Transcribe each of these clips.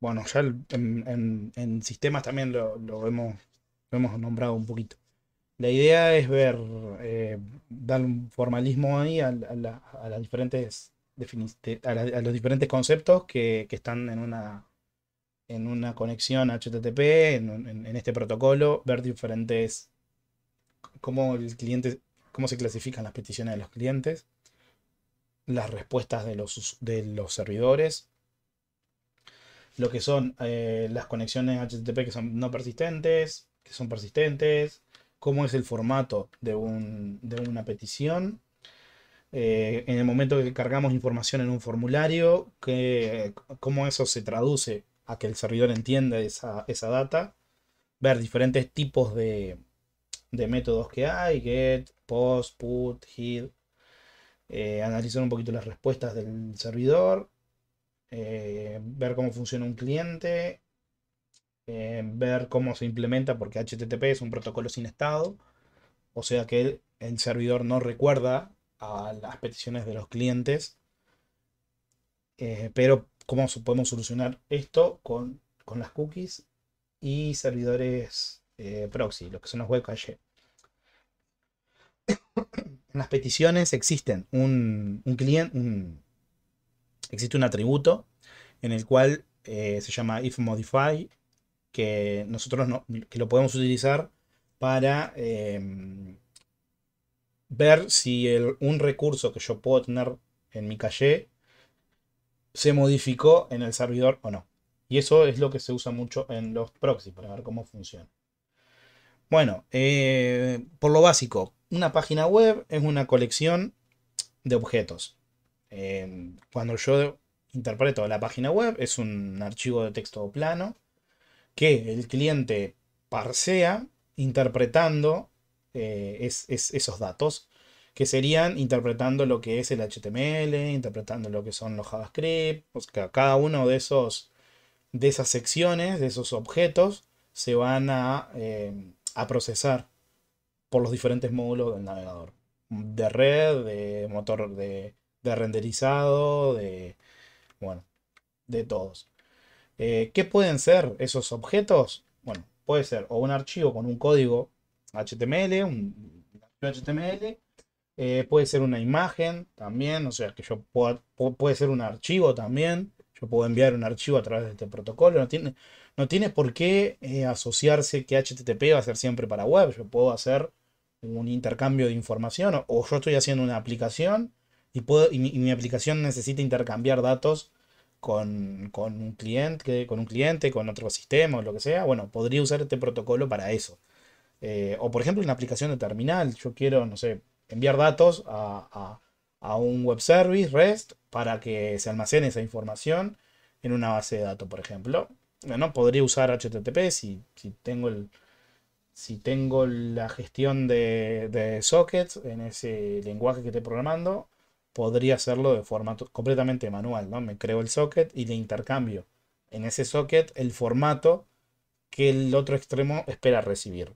bueno, ya en, sistemas también lo, hemos, nombrado un poquito. La idea es ver, eh, dar un formalismo ahí a, las diferentes a, los diferentes conceptos que, están en una, en una conexión HTTP, en, este protocolo, ver diferentes, cómo, el cliente, cómo se clasifican las peticiones de los clientes, las respuestas de los, de los servidores, lo que son eh, las conexiones HTTP que son no persistentes, que son persistentes, cómo es el formato de, una petición. Eh, en el momento que cargamos información en un formulario, que, cómo eso se traduce a que el servidor entienda esa, data, ver diferentes tipos de, métodos que hay, get, post, put, hit. Eh, analizar un poquito las respuestas del servidor, eh, ver cómo funciona un cliente, eh, ver cómo se implementa, porque HTTP es un protocolo sin estado, o sea que el, servidor no recuerda a las peticiones de los clientes, eh, pero cómo podemos solucionar esto con, con las cookies y servidores proxy, lo que son los web En las peticiones existen un, un cliente, un, existe un atributo en el cual eh, se llama ifModify, que nosotros que lo podemos utilizar para em, ver si un recurso que yo puedo tener en mi caché se modificó en el servidor o no. Y eso es lo que se usa mucho en los proxies para ver cómo funciona. Bueno, eh, por lo básico, una página web es una colección de objetos. Em, cuando yo interpreto la página web, es un archivo de texto plano que el cliente parsea interpretando eh, esos datos, que serían interpretando lo que es el HTML, interpretando lo que son los JavaScript, cada uno de esos de esas secciones, de esos objetos, se van a, em, a procesar por los diferentes módulos del navegador. De red, de motor de de renderizado, de, bueno, de todos. Eh, ¿Qué pueden ser esos objetos? Bueno, puede ser o un archivo con un código HTML, un, HTML, eh, puede ser una imagen también, o sea, que yo pueda, puede ser un archivo también, yo puedo enviar un archivo a través de este protocolo, no tiene, no por qué eh, asociarse que HTTP va a ser siempre para web, yo puedo hacer un intercambio de información o yo estoy haciendo una aplicación y, puedo, mi, aplicación necesita intercambiar datos con, un cliente, con un cliente, con otro sistema o lo que sea, bueno, podría usar este protocolo para eso. Eh, o por ejemplo, una aplicación de terminal, yo quiero, no sé, enviar datos a, un web service, REST, para que se almacene esa información en una base de datos, por ejemplo. Bueno, podría usar HTTP si, tengo el, si tengo la gestión de, sockets en ese lenguaje que estoy programando, podría hacerlo de forma completamente manual, ¿no? Me creo el socket y le intercambio en ese socket el formato que el otro extremo espera recibir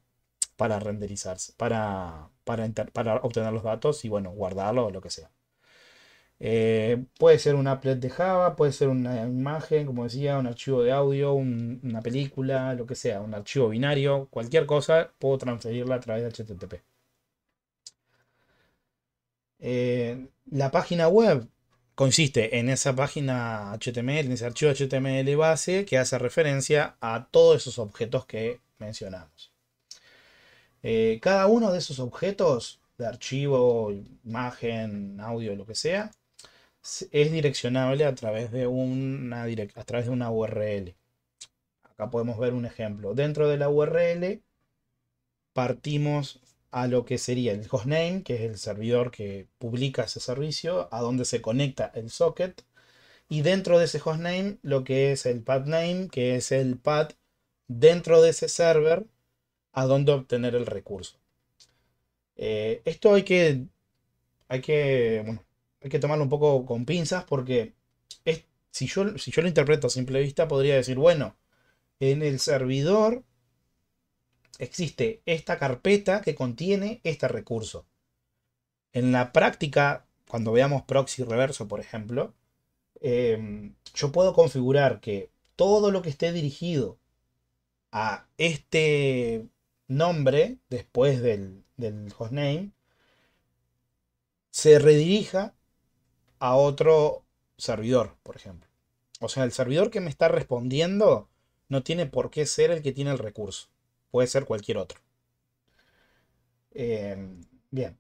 para renderizarse, para, para, obtener los datos y, bueno, guardarlo o lo que sea. Eh, puede ser un applet de Java, puede ser una imagen, como decía, un archivo de audio, una película, lo que sea, un archivo binario, cualquier cosa, puedo transferirla a través de HTTP. Eh, la página web consiste en esa página HTML, en ese archivo HTML base que hace referencia a todos esos objetos que mencionamos. Eh, cada uno de esos objetos de archivo, imagen, audio, lo que sea, es direccionable a través de una, a través de una URL. Acá podemos ver un ejemplo. Dentro de la URL partimos a lo que sería el hostname, que es el servidor que publica ese servicio, a donde se conecta el socket. Y dentro de ese hostname, lo que es el pathname, name, que es el pad dentro de ese server, a donde obtener el recurso. Eh, esto hay que, hay que, bueno, hay que tomarlo un poco con pinzas porque es, si, yo, si yo lo interpreto a simple vista, podría decir, bueno, en el servidor existe esta carpeta que contiene este recurso. En la práctica, cuando veamos proxy reverso, por ejemplo, em, yo puedo configurar que todo lo que esté dirigido a este nombre después del, del hostname se redirija a otro servidor, por ejemplo. O sea, el servidor que me está respondiendo no tiene por qué ser el que tiene el recurso puede ser cualquier otro. Eh, bien.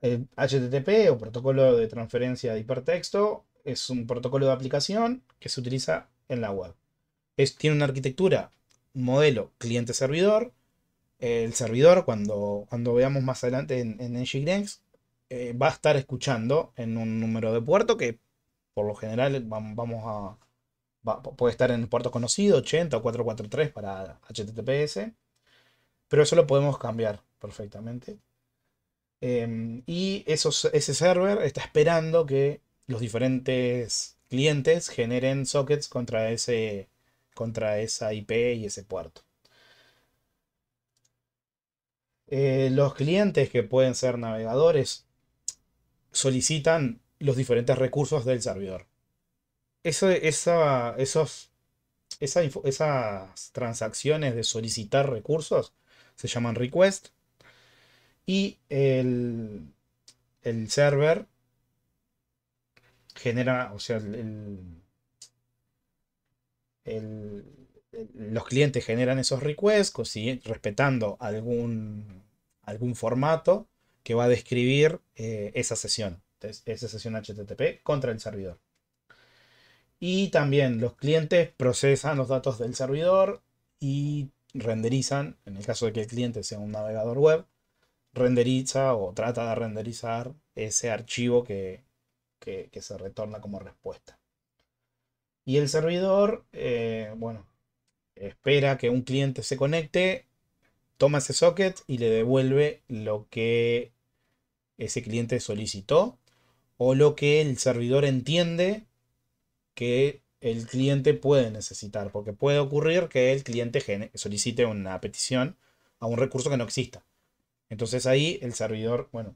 El eh, HTTP o protocolo de transferencia de hipertexto es un protocolo de aplicación que se utiliza en la web. Es, tiene una arquitectura, modelo cliente-servidor. El servidor, cuando, cuando veamos más adelante en, en Nginx, eh, va a estar escuchando en un número de puerto que por lo general vamos a, puede estar en el puerto conocido, 80 o 443 para HTTPS, pero eso lo podemos cambiar perfectamente. Em, y ese server está esperando que los diferentes clientes generen sockets contra, ese, contra esa IP y ese puerto. Eh, los clientes que pueden ser navegadores solicitan los diferentes recursos del servidor esos, esas transacciones de solicitar recursos se llaman request. Y el, server genera, o sea, los clientes generan esos requests respetando algún, algún formato que va a describir eh, esa sesión, esa sesión HTTP contra el servidor. Y también los clientes procesan los datos del servidor y renderizan, en el caso de que el cliente sea un navegador web, renderiza o trata de renderizar ese archivo que, se retorna como respuesta. Y el servidor, eh, bueno, espera que un cliente se conecte, toma ese socket y le devuelve lo que ese cliente solicitó o lo que el servidor entiende que el cliente puede necesitar, porque puede ocurrir que el cliente solicite una petición a un recurso que no exista. Entonces ahí el servidor, bueno,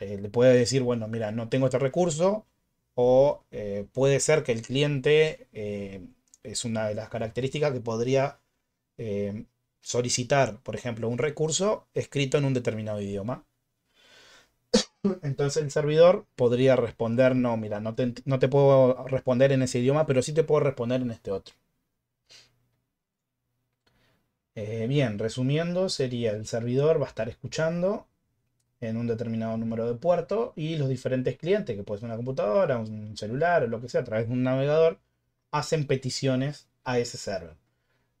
eh, le puede decir, bueno, mira, no tengo este recurso, o eh, puede ser que el cliente eh, es una de las características que podría solicitar, por ejemplo, un recurso escrito en un determinado idioma entonces el servidor podría responder, no, mira, no te, no te puedo responder en ese idioma, pero sí te puedo responder en este otro. Eh, bien, resumiendo, sería el servidor va a estar escuchando en un determinado número de puertos y los diferentes clientes, que puede ser una computadora, un celular o lo que sea, a través de un navegador, hacen peticiones a ese server.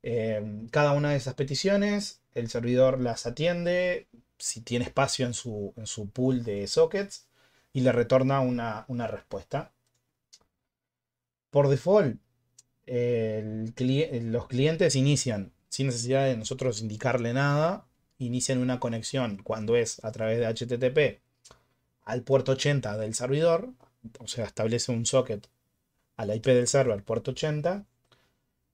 Eh, cada una de esas peticiones, el servidor las atiende, si tiene espacio en su, pool de sockets y le retorna una, respuesta. Por default, los clientes inician, sin necesidad de nosotros indicarle nada, inician una conexión cuando es a través de HTTP al puerto 80 del servidor, o sea, establece un socket al IP del server, puerto 80,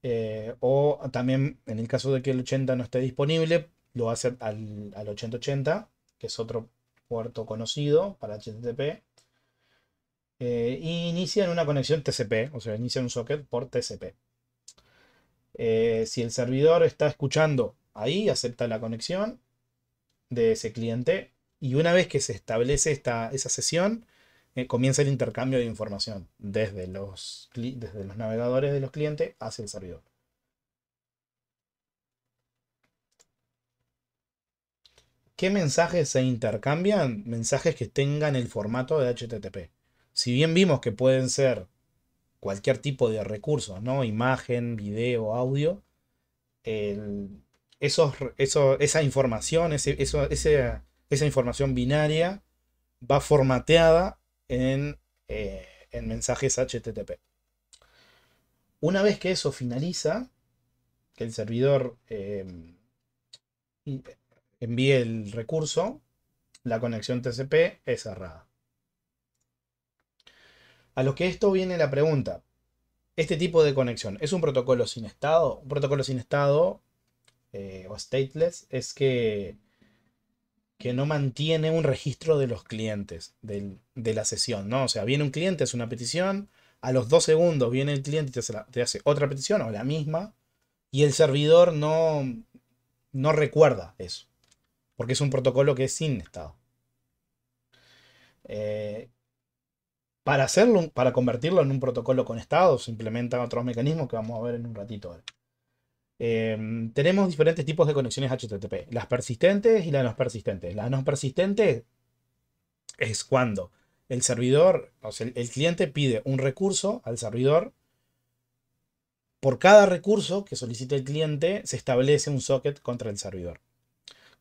eh, o también en el caso de que el 80 no esté disponible, lo hace al, al 8080, que es otro puerto conocido para HTTP. Eh, y inician una conexión TCP, o sea, inician un socket por TCP. Eh, si el servidor está escuchando ahí, acepta la conexión de ese cliente y una vez que se establece esta, esa sesión, eh, comienza el intercambio de información desde los, desde los navegadores de los clientes hacia el servidor. ¿Qué mensajes se intercambian? Mensajes que tengan el formato de HTTP. Si bien vimos que pueden ser cualquier tipo de recursos, ¿no? Imagen, video, audio. esa información, esa información binaria va formateada en, eh, mensajes HTTP. Una vez que eso finaliza, que el servidor eh, envíe el recurso, la conexión TCP es cerrada. A lo que esto viene la pregunta. Este tipo de conexión es un protocolo sin estado. Un protocolo sin estado eh, o stateless es que, que no mantiene un registro de los clientes de la sesión. ¿no? O sea, viene un cliente, hace una petición. A los dos segundos viene el cliente y te hace, te hace otra petición o la misma. Y el servidor no, no recuerda eso porque es un protocolo que es sin estado. Eh, para hacerlo, para convertirlo en un protocolo con estado, se implementan otros mecanismos que vamos a ver en un ratito eh, tenemos diferentes tipos de conexiones HTTP, las persistentes y las no persistentes. Las no persistentes es cuando el servidor, o sea, el cliente pide un recurso al servidor. Por cada recurso que solicite el cliente, se establece un socket contra el servidor.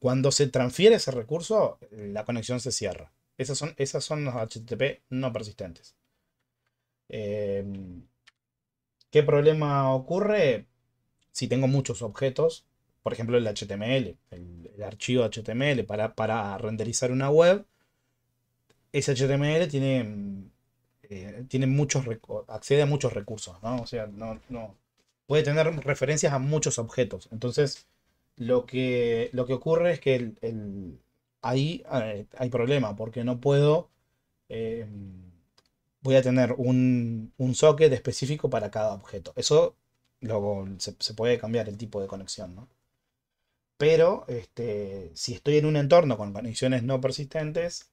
Cuando se transfiere ese recurso, la conexión se cierra. Esas son, esas son los HTTP no persistentes. Em, ¿Qué problema ocurre si tengo muchos objetos? Por ejemplo, el HTML, el, archivo HTML para, renderizar una web. Ese HTML tiene, eh, tiene muchos, accede a muchos recursos, O sea, no, no, puede tener referencias a muchos objetos. Entonces, lo que, ocurre es que ahí eh, hay, problema, porque no puedo... Em, voy a tener un, socket específico para cada objeto. Eso luego se, puede cambiar el tipo de conexión, Pero este, si estoy en un entorno con conexiones no persistentes,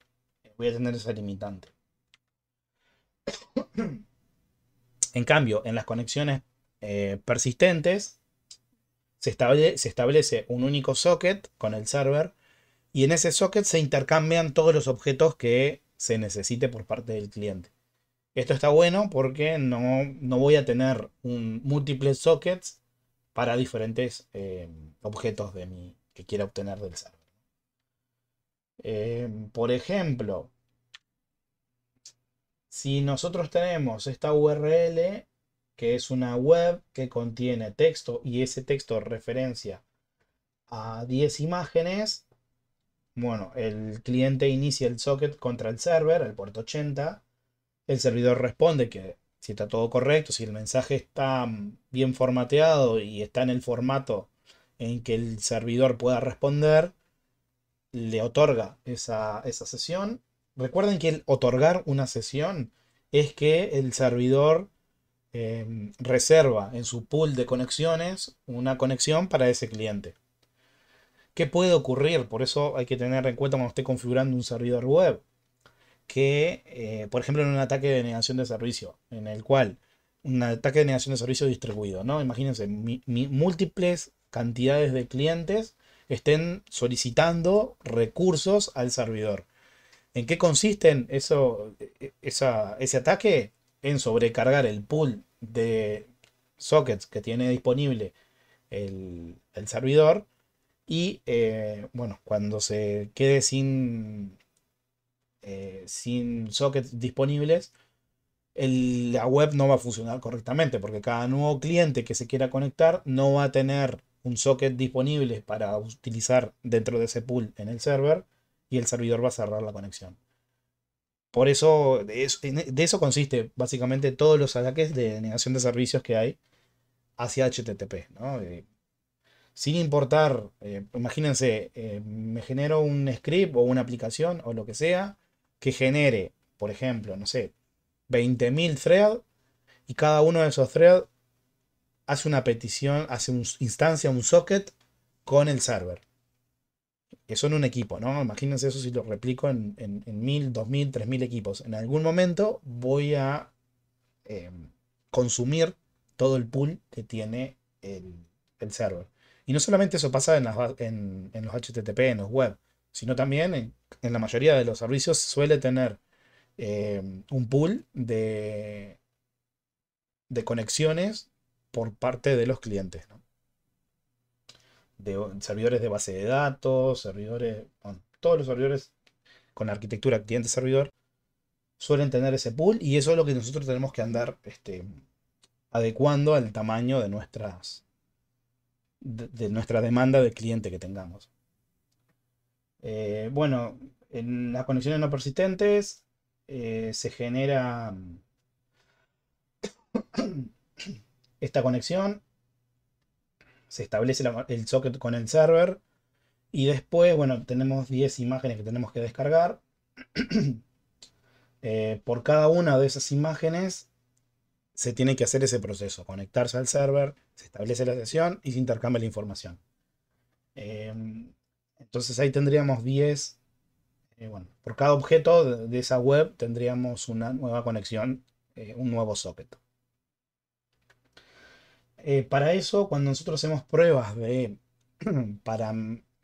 voy a tener esa limitante. en cambio, en las conexiones eh, persistentes, se establece, un único socket con el server y en ese socket se intercambian todos los objetos que se necesite por parte del cliente. Esto está bueno porque no, voy a tener un, múltiples sockets para diferentes eh, objetos de mi, que quiera obtener del server. Eh, por ejemplo, si nosotros tenemos esta URL que es una web que contiene texto y ese texto referencia a 10 imágenes, bueno, el cliente inicia el socket contra el server, el puerto 80, el servidor responde que si está todo correcto, si el mensaje está bien formateado y está en el formato en que el servidor pueda responder, le otorga esa, esa sesión. Recuerden que el otorgar una sesión es que el servidor Em, reserva en su pool de conexiones una conexión para ese cliente. ¿Qué puede ocurrir? Por eso hay que tener en cuenta cuando esté configurando un servidor web. Que, eh, por ejemplo, en un ataque de negación de servicio, en el cual un ataque de negación de servicio distribuido, ¿no? Imagínense, múltiples cantidades de clientes estén solicitando recursos al servidor. ¿En qué consiste eso, e, e, ese ataque? en sobrecargar el pool de sockets que tiene disponible el, servidor. Y eh, bueno, cuando se quede sin, eh, sin sockets disponibles, la web no va a funcionar correctamente porque cada nuevo cliente que se quiera conectar no va a tener un socket disponible para utilizar dentro de ese pool en el server y el servidor va a cerrar la conexión. Por eso, de eso, consiste básicamente todos los ataques de negación de servicios que hay hacia HTTP. Eh, sin importar, eh, imagínense, eh, me genero un script o una aplicación o lo que sea que genere, por ejemplo, no sé, 20.000 threads y cada uno de esos threads hace una petición, hace una instancia, un socket con el server que son un equipo, ¿no? Imagínense eso si lo replico en, mil, dos mil, tres mil equipos. En algún momento voy a eh, consumir todo el pool que tiene el, server. Y no solamente eso pasa en, los HTTP, en los web, sino también en, la mayoría de los servicios suele tener eh, un pool de, de conexiones por parte de los clientes. ¿no? de servidores de base de datos, servidores, todos los servidores con arquitectura cliente-servidor este suelen tener ese pool y eso es lo que nosotros tenemos que andar este, adecuando al tamaño de nuestras de, nuestra demanda de cliente que tengamos. Eh, bueno, en las conexiones no persistentes eh, se genera esta conexión se establece el socket con el server. Y después, bueno, tenemos 10 imágenes que tenemos que descargar. Eh, por cada una de esas imágenes se tiene que hacer ese proceso, conectarse al server, se establece la sesión y se intercambia la información. Em, entonces ahí tendríamos 10, eh, bueno, por cada objeto de, de, esa web tendríamos una nueva conexión, eh, un nuevo socket. Eh, para eso, cuando nosotros hacemos pruebas de, para,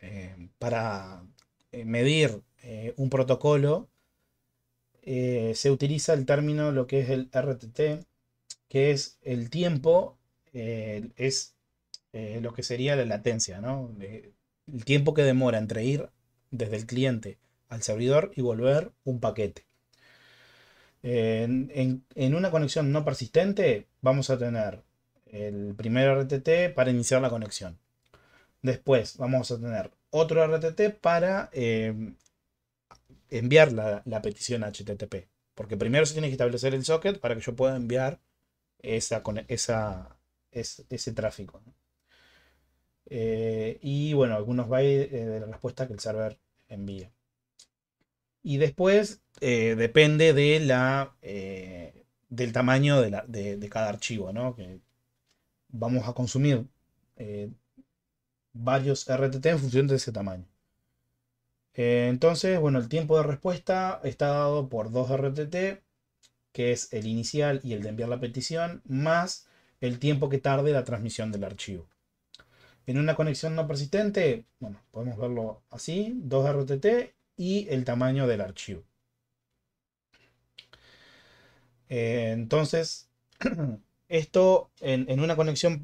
eh, para eh, medir un protocolo, se utiliza el término lo que es el RTT, que es el tiempo, es lo que sería la latencia, ¿no? el tiempo que demora entre ir desde el cliente al servidor y volver un paquete. en una conexión no persistente vamos a tener el primer RTT para iniciar la conexión. Después vamos a tener otro RTT para eh, enviar la, petición petición HTTP. Porque primero se tiene que establecer el socket para que yo pueda enviar ese, tráfico. Eh, y bueno, algunos bytes eh, de la respuesta que el server envía. Y después depende de la, del tamaño de, cada archivo, ¿no? vamos a consumir eh, varios RTT en función de ese tamaño. Eh, entonces, bueno, el tiempo de respuesta está dado por dos RTT, que es el inicial y el de enviar la petición, más el tiempo que tarde la transmisión del archivo. En una conexión no persistente, bueno, podemos verlo así, 2 RTT y el tamaño del archivo. Eh, entonces, Esto en, una conexión,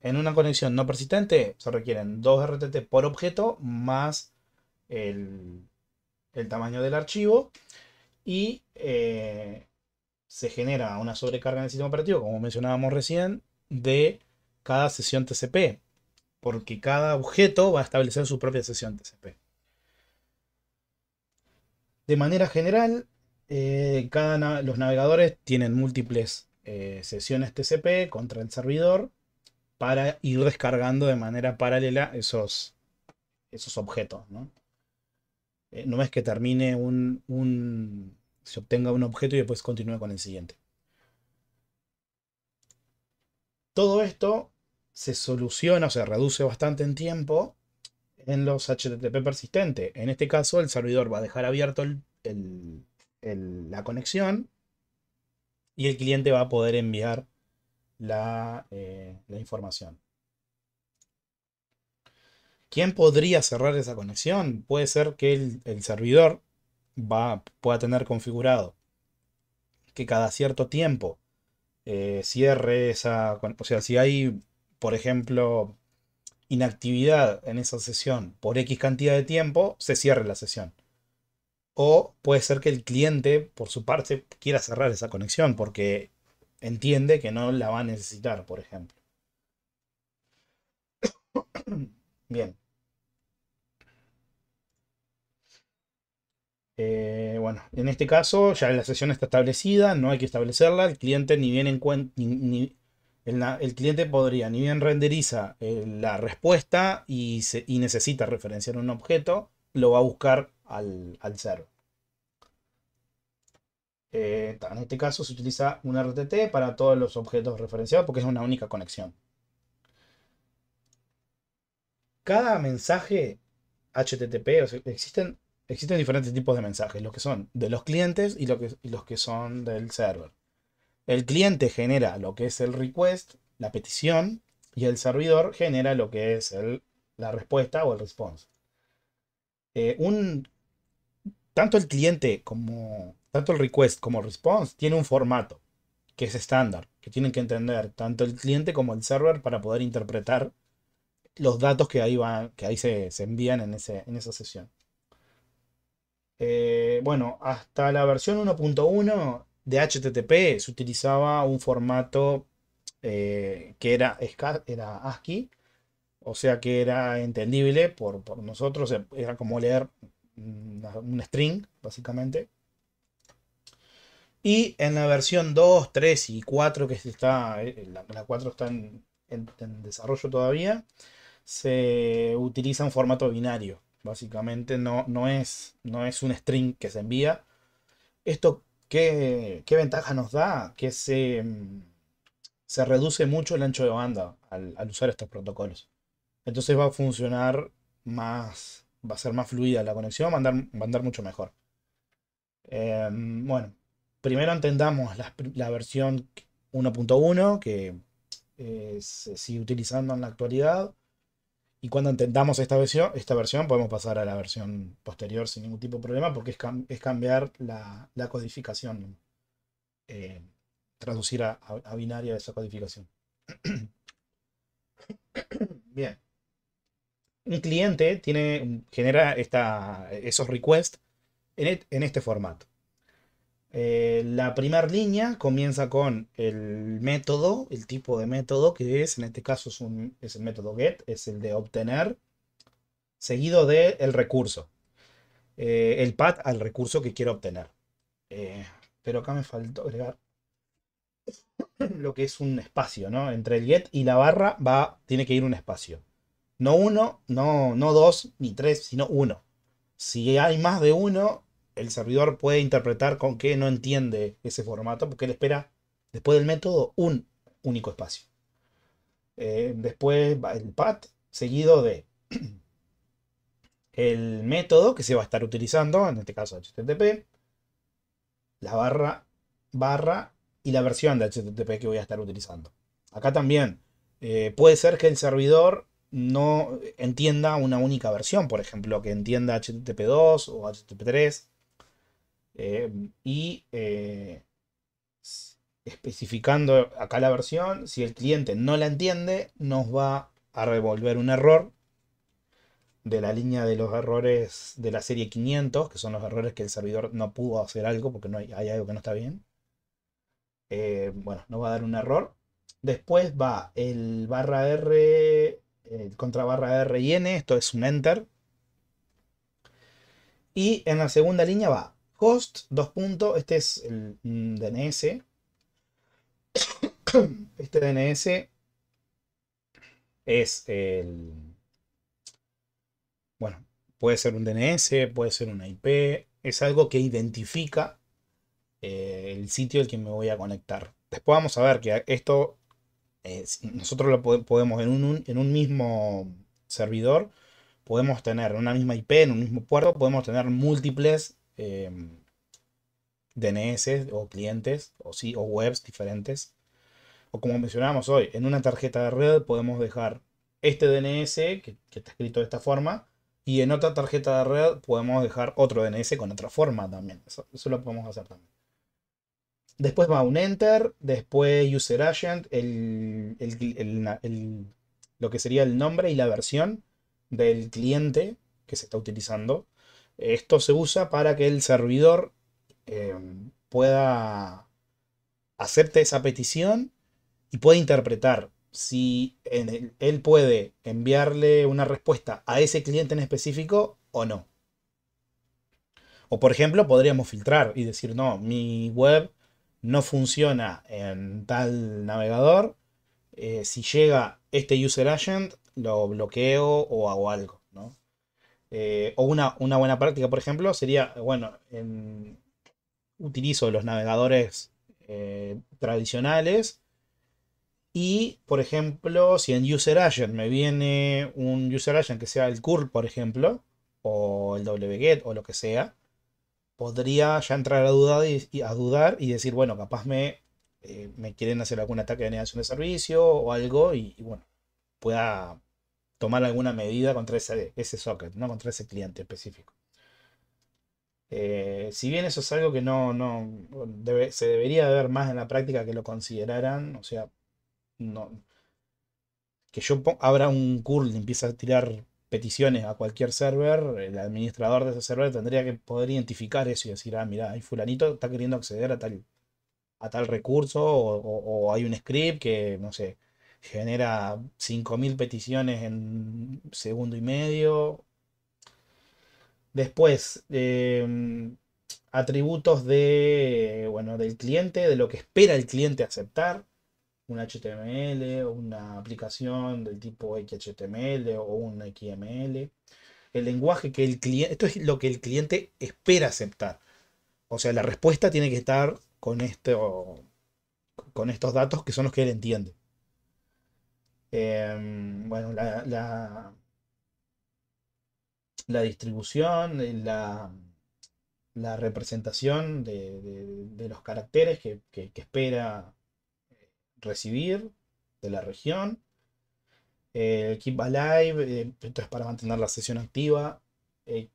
en una conexión no persistente se requieren dos RTT por objeto más el, tamaño del archivo y eh, se genera una sobrecarga en el sistema operativo, como mencionábamos recién, de cada sesión TCP, porque cada objeto va a establecer su propia sesión TCP. De manera general, eh, los navegadores tienen múltiples eh, sesiones TCP contra el servidor para ir descargando de manera paralela esos, esos objetos. ¿no? Eh, es que termine un, se obtenga un objeto y después continúe con el siguiente. Todo esto se soluciona o se reduce bastante en tiempo en los HTTP persistentes. En este caso, el servidor va a dejar abierto la conexión y el cliente va a poder enviar eh, la, información. ¿Quién podría cerrar esa conexión? Puede ser que el, servidor va, pueda tener configurado que cada cierto tiempo eh, cierre esa... O sea, si hay, por ejemplo, inactividad en esa sesión por X cantidad de tiempo, se cierre la sesión. O puede ser que el cliente, por su parte, quiera cerrar esa conexión porque entiende que no la va a necesitar, por ejemplo. Bien. Eh, bueno, en este caso ya la sesión está establecida, no hay que establecerla. El cliente ni bien en ni, el, cliente podría ni bien renderiza eh, la respuesta y necesita referenciar un objeto, lo va a buscar al, al eh, en este caso se utiliza un RTT para todos los objetos referenciados porque es una única conexión. Cada mensaje HTTP, existen, existen diferentes tipos de mensajes, los que son de los clientes y, lo que, los que son del server. El cliente genera lo que es el request, la petición, y el servidor genera lo que es la respuesta o el response. Eh, un tanto el cliente como tanto el request como el response tiene un formato que es estándar, que tienen que entender tanto el cliente como el server para poder interpretar los datos que ahí, van, que ahí se, envían en, ese, en esa sesión. Eh, bueno, hasta la versión 1.1 de HTTP se utilizaba un formato eh, que era, era ASCII, o sea que era entendible por, por nosotros, era como leer un string, básicamente. Y en la versión 2, 3 y 4, que está, eh, la, 4 está en, desarrollo todavía, se utiliza un formato binario. Básicamente no, no, es, no es un string que se envía. Esto, ¿qué, ventaja nos da? Que se, se reduce mucho el ancho de banda al, al usar estos protocolos. Entonces va a funcionar más, va a ser más fluida la conexión, va a andar, mucho mejor. Em, bueno, primero entendamos la, versión 1.1 que eh, se sigue utilizando en la actualidad. Y cuando entendamos esta versión, esta versión, podemos pasar a la versión posterior sin ningún tipo de problema, porque es, cambiar la, codificación, eh, traducir a, a binaria esa codificación. Bien un cliente genera esos requests en, e, este formato. Eh, la primera línea comienza con el método, el tipo de método que es, en este caso es, el método get, es el de obtener, seguido del el recurso, eh, el path al recurso que quiero obtener. Eh, pero acá me faltó agregar lo que es un espacio, ¿no? Entre el get y la barra va, tiene que ir un espacio. No uno, no, no dos ni tres, sino uno. Si hay más de uno, el servidor puede interpretar con que no entiende ese formato, porque él espera, después del método, un único espacio. Eh, después va el path, seguido de el método que se va a estar utilizando, en este caso HTTP, la barra, barra y la versión de HTTP que voy a estar utilizando. Acá también eh, puede ser que el servidor no entienda una única versión, por ejemplo, que entienda HTTP2 o HTTP3 eh, y eh, especificando acá la versión, si el cliente no la entiende, nos va a revolver un error de la línea de los errores de la serie 500, que son los errores que el servidor no pudo hacer algo porque no hay, algo que no está bien. Eh, bueno, nos va a dar un error. Después va el barra R eh, contra barra R y N, esto es un enter. Y en la segunda línea va host, dos puntos, este es el mm, DNS. Este DNS es el... Bueno, puede ser un DNS, puede ser una IP, es algo que identifica eh, el sitio al que me voy a conectar. Después vamos a ver que esto nosotros lo podemos en un, en un mismo servidor, podemos tener una misma IP, en un mismo puerto, podemos tener múltiples em, DNS o clientes o, sí, o webs diferentes. O como mencionábamos hoy, en una tarjeta de red podemos dejar este DNS que, está escrito de esta forma y en otra tarjeta de red podemos dejar otro DNS con otra forma también. eso lo podemos hacer también. Después va un enter, después user agent, el, lo que sería el nombre y la versión del cliente que se está utilizando. Esto se usa para que el servidor eh, pueda acepte esa petición y pueda interpretar si él puede enviarle una respuesta a ese cliente en específico o no. O por ejemplo, podríamos filtrar y decir, no, mi web no funciona en tal navegador, eh, si llega este user agent, lo bloqueo o hago algo. Eh, o una, buena práctica, por ejemplo, sería, bueno, utilizo los navegadores eh, tradicionales y, por ejemplo, si en user agent me viene un user agent que sea el curl, por ejemplo, o el wget o lo que sea, podría ya entrar a dudar y, a dudar y decir, bueno, capaz eh, me, quieren hacer algún ataque de negación de servicio o algo y, bueno, pueda tomar alguna medida contra ese, socket, no contra ese cliente específico. Eh, si bien eso es algo que no, se debería ver más en la práctica que lo consideraran, o sea, no, que yo abra un curl y empiece a tirar peticiones a cualquier server, el administrador de ese server tendría que poder identificar eso y decir, ah, mira, hay fulanito está queriendo acceder a tal, a tal recurso o, hay un script que, no sé, genera 5.000 peticiones en segundo y medio. Después, em, atributos de, bueno, del cliente, de lo que espera el cliente aceptar un HTML, una aplicación del tipo XHTML o un XML. El lenguaje que el cliente, esto es lo que el cliente espera aceptar. O sea, la respuesta tiene que estar con, esto, con estos datos que son los que él entiende. Em, bueno, la, la, distribución, la, la, representación de, los caracteres que, que, que espera recibir de la región. Eh, Keep Alive, eh, esto es para mantener la sesión activa eh,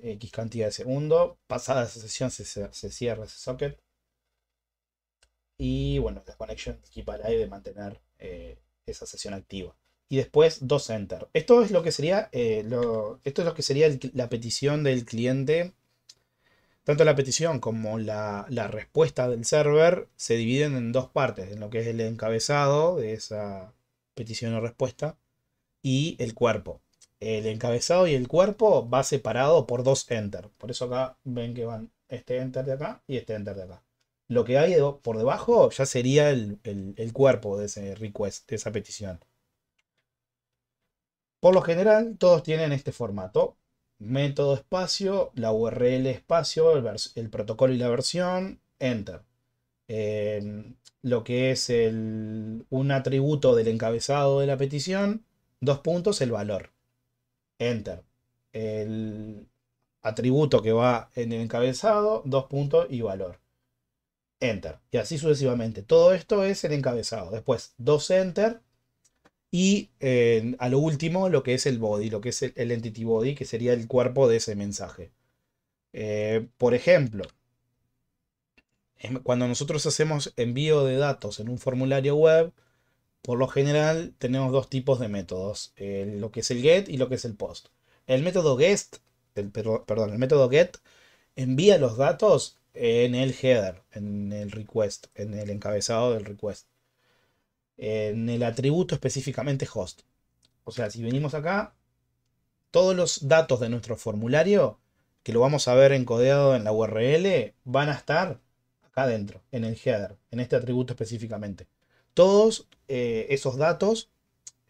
X cantidad de segundo Pasada esa sesión se, cierra ese socket. Y bueno, la conexión Keep Alive de mantener esa sesión activa. Y después dos enter. Esto es lo que sería, esto es lo que sería la petición del cliente tanto la petición como la, respuesta del server se dividen en dos partes, en lo que es el encabezado de esa petición o respuesta y el cuerpo. El encabezado y el cuerpo va separado por dos enter. Por eso acá ven que van este enter de acá y este enter de acá. Lo que hay por debajo ya sería el, el cuerpo de ese request, de esa petición. Por lo general, todos tienen este formato, método espacio, la URL espacio, el, protocolo y la versión, enter. Em, lo que es el, un atributo del encabezado de la petición, dos puntos, el valor, enter. El atributo que va en el encabezado, dos puntos y valor. Enter. Y así sucesivamente. Todo esto es el encabezado. Después, dos enter y eh, a lo último, lo que es el body, lo que es el, entity body, que sería el cuerpo de ese mensaje. Eh, por ejemplo, em, cuando nosotros hacemos envío de datos en un formulario web, por lo general tenemos dos tipos de métodos, lo que es el get y lo que es el post. El método perdón, el método get envía los datos en el header, en el request, en el encabezado del request en el atributo específicamente host. O sea, si venimos acá, todos los datos de nuestro formulario, que lo vamos a ver encodeado en la URL, van a estar acá adentro, en el header, en este atributo específicamente. Todos eh, esos datos,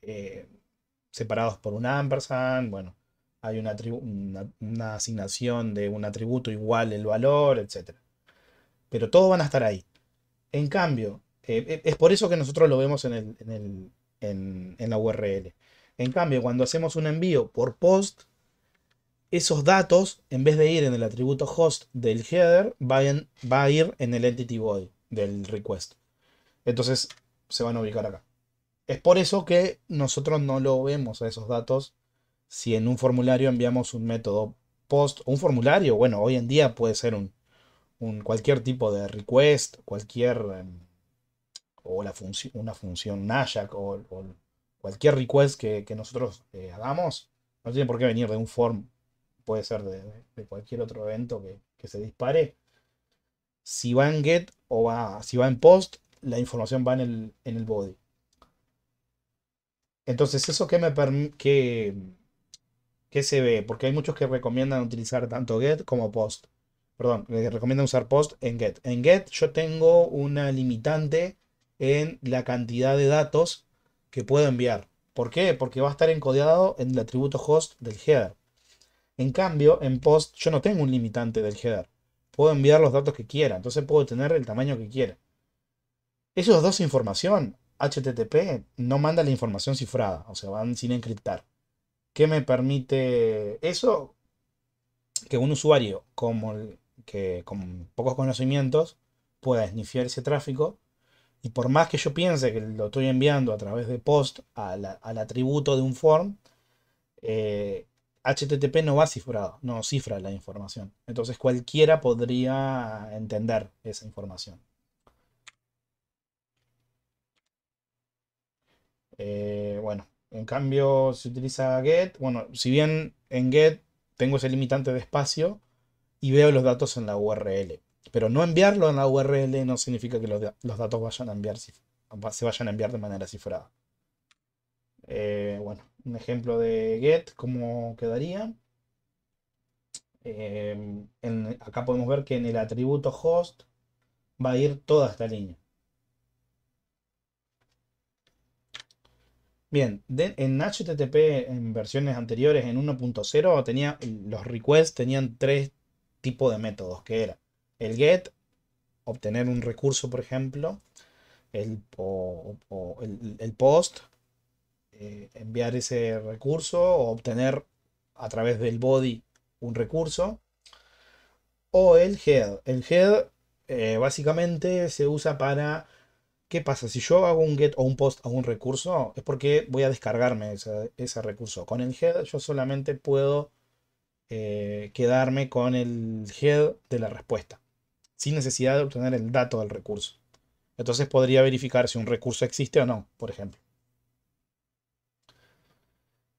eh, separados por un ampersand, bueno, hay una, asignación de un atributo igual el valor, etc. Pero todos van a estar ahí. En cambio, eh, eh, es por eso que nosotros lo vemos en, en, la URL. En cambio, cuando hacemos un envío por post, esos datos, en vez de ir en el atributo host del header, va, va, a ir en el entity body del request. Entonces se van a ubicar acá. Es por eso que nosotros no lo vemos a esos datos si en un formulario enviamos un método post, un formulario, bueno, hoy en día puede ser un cualquier tipo de request, cualquier em, o la una función NASHAC o, cualquier request que, nosotros eh, hagamos, no tiene por qué venir de un form, puede ser de, cualquier otro evento que, se dispare. Si va en get o va, si va en post, la información va en el, en el body. Entonces, ¿eso que me que se ve? Porque hay muchos que recomiendan utilizar tanto get como post. Perdón, le eh, recomiendan usar post en get. En get yo tengo una limitante en la cantidad de datos que puedo enviar. ¿Por qué? Porque va a estar encodeado en el atributo host del header. En cambio, en post yo no tengo un limitante del header. Puedo enviar los datos que quiera, entonces puedo tener el tamaño que quiera. Esos dos información, HTTP no manda la información cifrada, o sea, van sin encriptar. ¿Qué me permite eso? Que un usuario como que con pocos conocimientos pueda desnifiar ese tráfico y por más que yo piense que lo estoy enviando a través de post al atributo de un form, HTTP eh, no va cifrado, no cifra la información. Entonces cualquiera podría entender esa información. Eh, bueno, en cambio, se utiliza get, bueno, si bien en get tengo ese limitante de espacio y veo los datos en la URL. Pero no enviarlo en la URL no significa que los, datos vayan a enviar, se vayan a enviar de manera cifrada. Eh, bueno, un ejemplo de get, ¿cómo quedaría? Eh, acá podemos ver que en el atributo host va a ir toda esta línea. Bien, en HTTP en versiones anteriores, en 1.0, tenía, los requests tenían tres tipos de métodos, que era el get, obtener un recurso, por ejemplo, el, o, el, post, eh, enviar ese recurso o obtener a través del body un recurso, o el head. El head eh, básicamente se usa para... ¿Qué pasa? Si yo hago un get o un post a un recurso, es porque voy a descargarme ese, recurso. Con el head yo solamente puedo eh, quedarme con el head de la respuesta sin necesidad de obtener el dato del recurso. Entonces podría verificar si un recurso existe o no, por ejemplo.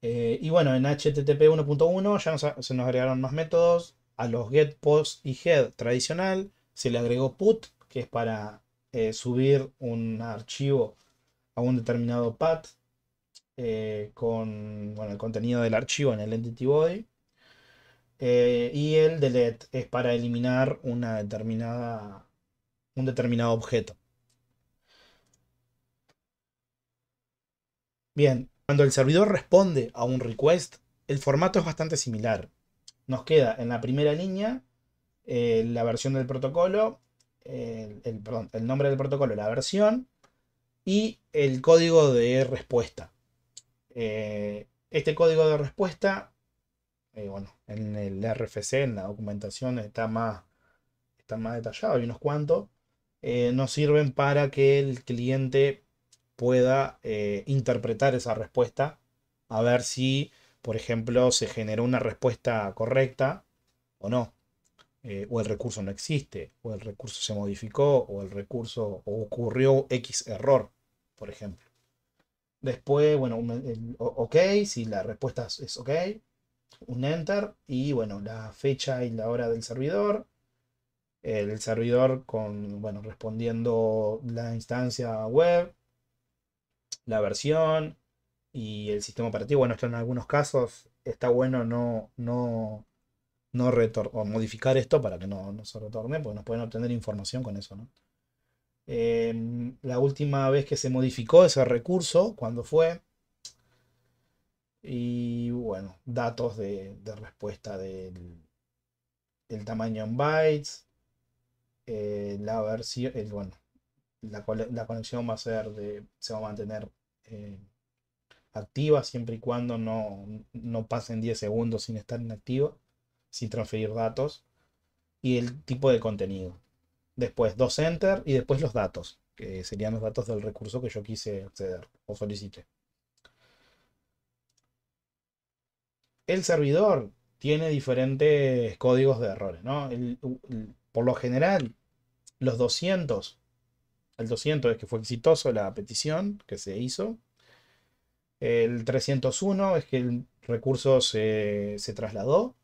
Eh, y bueno, en HTTP 1.1 ya se nos agregaron más métodos. A los get, post y head tradicional se le agregó put, que es para eh, subir un archivo a un determinado path eh, con el contenido del archivo en el entity body. Eh, y el delete es para eliminar una determinada, un determinado objeto. Bien, cuando el servidor responde a un request, el formato es bastante similar. Nos queda en la primera línea eh, la versión del protocolo, el, perdón, el nombre del protocolo, la versión y el código de respuesta. Eh, este código de respuesta eh, bueno, en el RFC, en la documentación está más, está más detallado, y unos cuantos, eh, nos sirven para que el cliente pueda eh, interpretar esa respuesta, a ver si, por ejemplo, se generó una respuesta correcta o no. o el recurso no existe, o el recurso se modificó, o el recurso ocurrió X error, por ejemplo. Después, bueno, ok, si la respuesta es ok, un enter y bueno, la fecha y la hora del servidor. El servidor con, bueno, respondiendo la instancia web, la versión y el sistema operativo. Bueno, esto en algunos casos está bueno no, no, no o modificar esto para que no, no, se retorne, porque nos pueden obtener información con eso, ¿no? Em, la última vez que se modificó ese recurso, cuando fue, y bueno, datos de, respuesta del, tamaño en bytes. Eh, la versión, el bueno, la, conexión va a ser de, se va a mantener eh, activa siempre y cuando no, no pasen 10 segundos sin estar inactiva, sin transferir datos. Y el tipo de contenido. Después dos enter y después los datos, que serían los datos del recurso que yo quise acceder o solicité. el servidor tiene diferentes códigos de errores, ¿no? por lo general, los 200, el 200 es que fue exitoso la petición que se hizo, el 301 es que el recurso se, trasladó,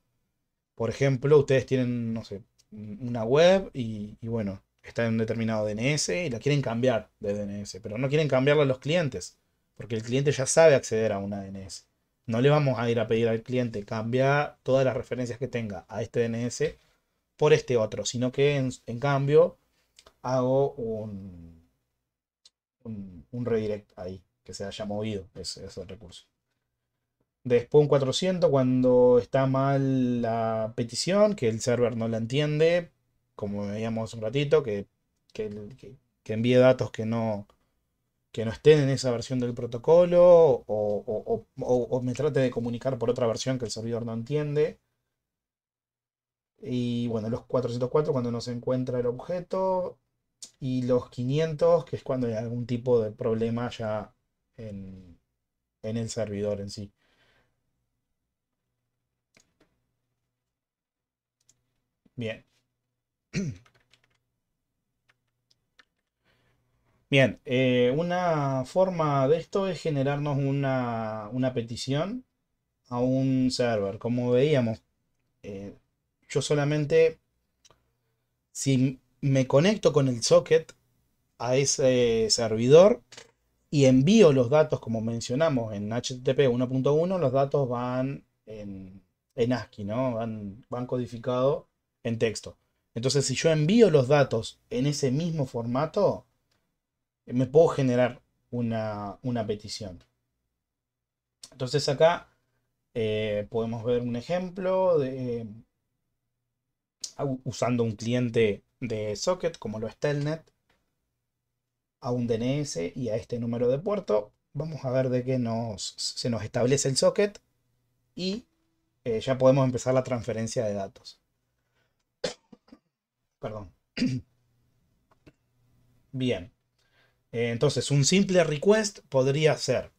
por ejemplo, ustedes tienen, no sé, una web y, y, bueno, está en un determinado DNS y la quieren cambiar de DNS, pero no quieren cambiarla a los clientes, porque el cliente ya sabe acceder a una DNS. No le vamos a ir a pedir al cliente cambia todas las referencias que tenga a este DNS por este otro, sino que en, cambio hago un, un, redirect ahí, que se haya movido ese, recurso. Después un 400 cuando está mal la petición, que el server no la entiende, como veíamos un ratito, que, que, que envíe datos que no, que no estén en esa versión del protocolo o, me trate de comunicar por otra versión que el servidor no entiende. Y bueno, los 404 cuando no se encuentra el objeto y los 500 que es cuando hay algún tipo de problema ya en, en el servidor en sí. Bien. Bien, eh, una forma de esto es generarnos una, petición a un server. Como veíamos, eh, yo solamente, si me conecto con el socket a ese servidor y envío los datos, como mencionamos en HTTP 1.1, los datos van en, en ASCII, ¿no? van codificados en texto. Entonces, si yo envío los datos en ese mismo formato, me puedo generar una, petición. Entonces acá eh, podemos ver un ejemplo de, eh, usando un cliente de socket como lo es Telnet a un DNS y a este número de puerto. Vamos a ver de qué se nos establece el socket y eh, ya podemos empezar la transferencia de datos. Perdón. Bien. Eh, entonces, un simple request podría ser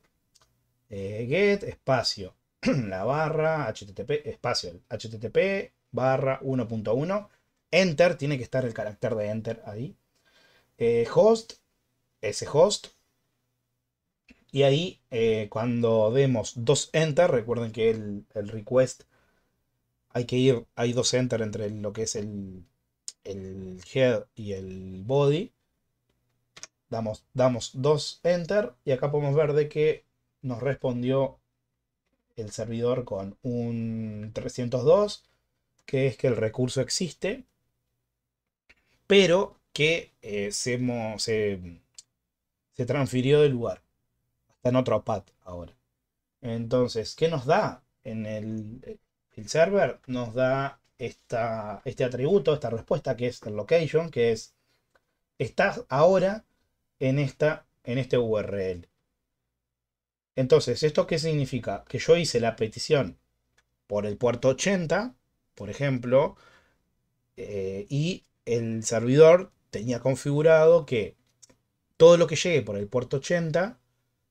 eh, get espacio la barra http espacio http barra 1.1 enter tiene que estar el carácter de enter ahí eh, host ese host y ahí cuando demos dos enter recuerden que el, request hay que ir hay dos enter entre lo que es el, el head y el body Damos, damos dos enter y acá podemos ver de que nos respondió el servidor con un 302, que es que el recurso existe, pero que eh, se, se, transfirió del lugar. hasta en otro pad ahora. Entonces, ¿qué nos da en el, server? Nos da este atributo, esta respuesta que es el location, que es estás ahora en, esta, en este URL. Entonces, ¿esto qué significa? Que yo hice la petición por el puerto 80, por ejemplo, eh, y el servidor tenía configurado que todo lo que llegue por el puerto 80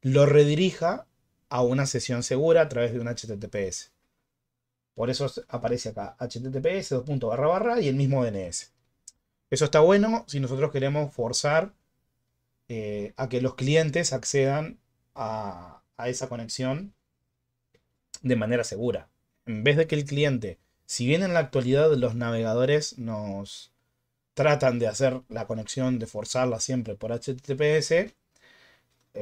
lo redirija a una sesión segura a través de un HTTPS. Por eso aparece acá https barra, barra, y el mismo DNS. Eso está bueno si nosotros queremos forzar eh, a que los clientes accedan a, esa conexión de manera segura. En vez de que el cliente, si bien en la actualidad los navegadores nos tratan de hacer la conexión, de forzarla siempre por HTTPS, es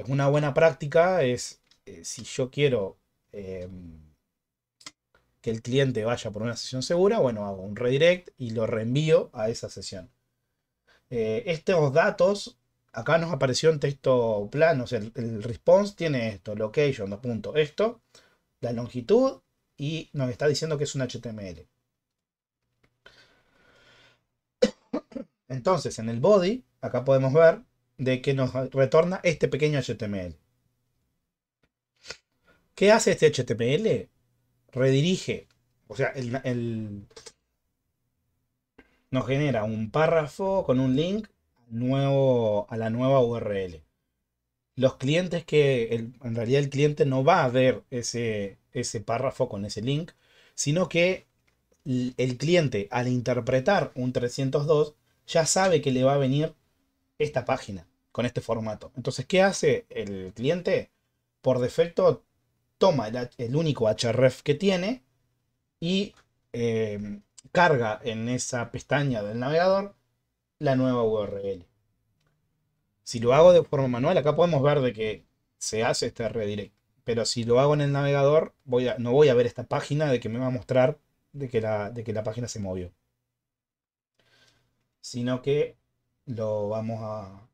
una buena práctica, es eh, si yo quiero eh, que el cliente vaya por una sesión segura, bueno, hago un redirect y lo reenvío a esa sesión. estos datos acá nos apareció un texto plano, o sea, el, response tiene esto, location, esto, la longitud y nos está diciendo que es un HTML. Entonces, en el body, acá podemos ver de que nos retorna este pequeño HTML. ¿Qué hace este HTML? Redirige, o sea, nos genera un párrafo con un link nuevo, a la nueva URL. Los clientes que en realidad el cliente no va a ver ese, ese párrafo con ese link, sino que el cliente al interpretar un 302 ya sabe que le va a venir esta página con este formato. Entonces, ¿qué hace el cliente? Por defecto toma el, único href que tiene y eh, carga en esa pestaña del navegador la nueva URL. Si lo hago de forma manual, acá podemos ver de que se hace este redirect. Pero si lo hago en el navegador, voy a, no voy a ver esta página de que me va a mostrar de que la, de que la página se movió. Sino que lo vamos a,